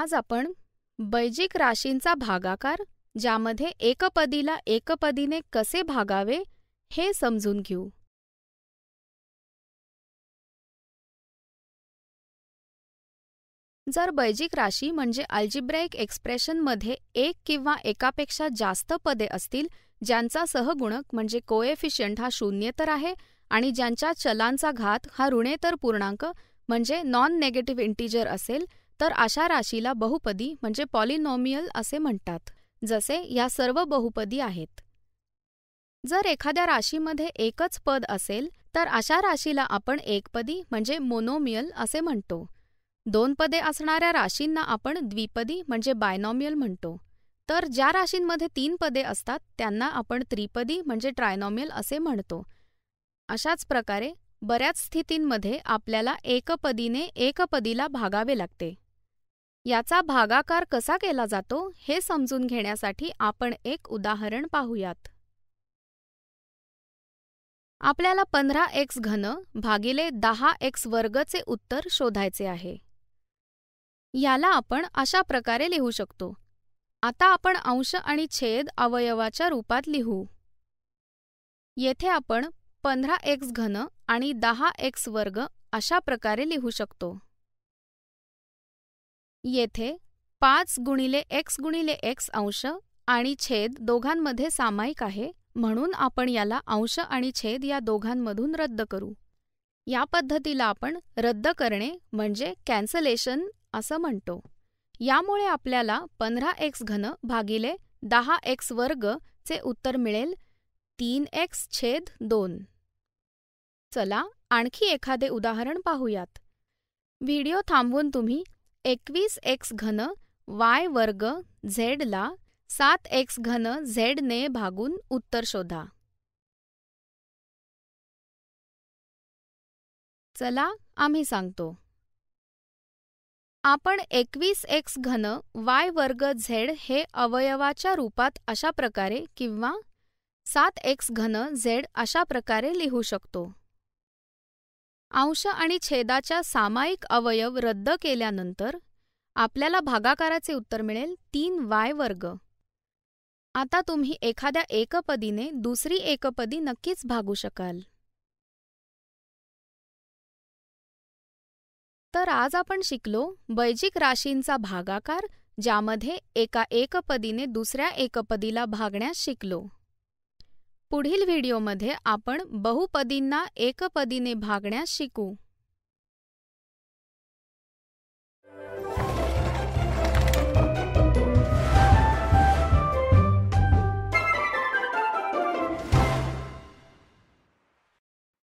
आज आपण बैजिक राशींचा भागाकार ज्यामध्ये एकपदीला एकपदीने कसे भागावे हे समजून घेऊ जर बैजिक राशी म्हणजे अल्जिब्राईक एक्सप्रेशनमध्ये एक किंवा एकापेक्षा जास्त पदे असतील ज्यांचा सहगुणक म्हणजे कोएफिशियंट हा तर आहे आणि ज्यांच्या चलांचा घात हा ऋणेतर पूर्णांक म्हणजे नॉन नेगेटिव्ह इंटीजर असेल तर अशा राशीला बहुपदी म्हणजे पॉलिनॉमियल असे म्हणतात जसे या सर्व बहुपदी आहेत जर एखाद्या राशीमध्ये एकच पद असेल तर अशा राशीला आपण एकपदी म्हणजे मोनोमियल असे म्हणतो दोन पदे असणाऱ्या राशींना आपण द्विपदी म्हणजे बायनॉमियल म्हणतो तर ज्या राशींमध्ये तीन पदे असतात त्यांना आपण त्रिपदी म्हणजे ट्रायनॉमियल असे म्हणतो अशाच प्रकारे बऱ्याच स्थितींमध्ये आपल्याला एकपदीने एकपदीला भागावे लागते याचा भागाकार कसा केला जातो हे समजून घेण्यासाठी आपण एक उदाहरण पाहूयात आपल्याला पंधरा एक्स घन भागिले दहा एक्स वर्गचे उत्तर शोधायचे आहे याला आपण अशा प्रकारे लिहू शकतो आता आपण अंश आणि छेद अवयवाच्या रूपात लिहू येथे आपण पंधरा एक्स घन आणि दहा एक्स वर्ग अशा प्रकारे लिहू शकतो येथे पाच गुणिले एक्स गुणिले एक्स अंश आणि छेद दोघांमध्ये सामायिक आहे म्हणून आपण याला अंश आणि छेद या दोघांमधून रद्द करू या पद्धतीला आपण रद्द करणे म्हणजे कॅन्सलेशन असं म्हणतो यामुळे आपल्याला पंधरा एक्स घन भागिले दहा एक्स वर्ग चे उत्तर मिळेल तीन एक्स छेद दोन चला आणखी एखादे उदाहरण पाहूयात व्हिडिओ थांबवून तुम्ही एकवीस एक्स घन वाय वर्ग ला सात एक्स घन झेडने भागून उत्तर शोधा चला आम्ही सांगतो आपण एकवीस एक्स घन वाय वर्ग झेड हे अवयवाच्या रूपात अशा प्रकारे किंवा सात एक्स घन झेड अशा प्रकारे लिहू शकतो अंश आणि छेदाच्या सामायिक अवयव रद्द केल्यानंतर आपल्याला भागाकाराचे उत्तर मिळेल तीन वाय वर्ग आता तुम्ही एखाद्या एकपदीने दुसरी एकपदी नक्कीच भागू शकाल तर आज आपण शिकलो बैजिक राशींचा भागाकार ज्यामध्ये एका एकपदीने दुसऱ्या एकपदीला भागण्यास शिकलो पुढील व्हिडिओमध्ये आपण बहुपदींना एकपदीने भागण्यास शिकू